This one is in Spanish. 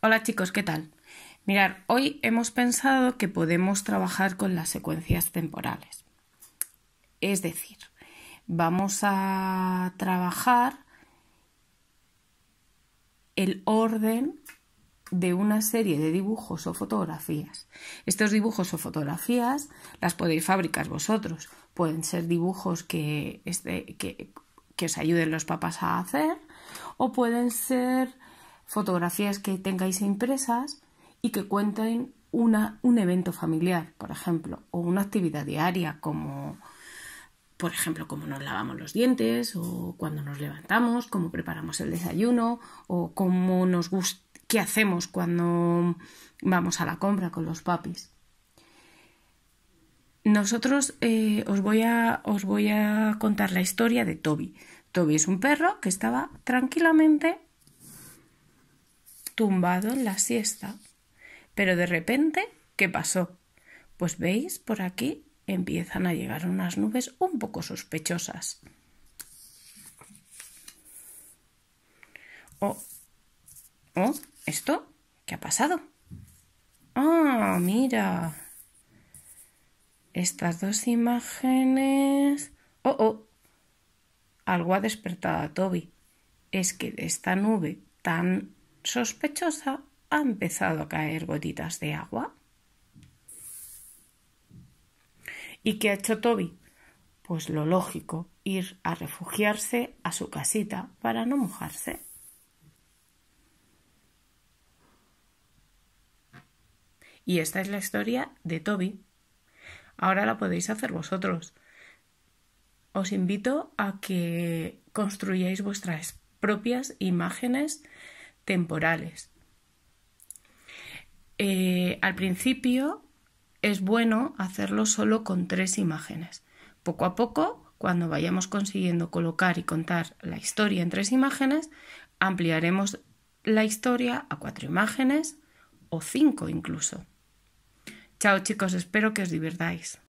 Hola chicos, ¿qué tal? Mirar, hoy hemos pensado que podemos trabajar con las secuencias temporales. Es decir, vamos a trabajar el orden de una serie de dibujos o fotografías. Estos dibujos o fotografías las podéis fabricar vosotros. Pueden ser dibujos que, este, que, que os ayuden los papás a hacer o pueden ser fotografías que tengáis impresas y que cuenten una, un evento familiar, por ejemplo, o una actividad diaria como, por ejemplo, cómo nos lavamos los dientes o cuando nos levantamos, cómo preparamos el desayuno o cómo nos gusta, qué hacemos cuando vamos a la compra con los papis. Nosotros eh, os, voy a, os voy a contar la historia de Toby. Toby es un perro que estaba tranquilamente tumbado en la siesta. Pero de repente, ¿qué pasó? Pues veis, por aquí empiezan a llegar unas nubes un poco sospechosas. Oh, oh, ¿esto? ¿Qué ha pasado? Ah, mira. Estas dos imágenes. Oh, oh. Algo ha despertado a Toby. Es que esta nube tan sospechosa ha empezado a caer gotitas de agua. ¿Y qué ha hecho Toby? Pues lo lógico, ir a refugiarse a su casita para no mojarse. Y esta es la historia de Toby. Ahora la podéis hacer vosotros. Os invito a que construyáis vuestras propias imágenes temporales. Eh, al principio es bueno hacerlo solo con tres imágenes. Poco a poco, cuando vayamos consiguiendo colocar y contar la historia en tres imágenes, ampliaremos la historia a cuatro imágenes o cinco incluso. Chao chicos, espero que os divirtáis.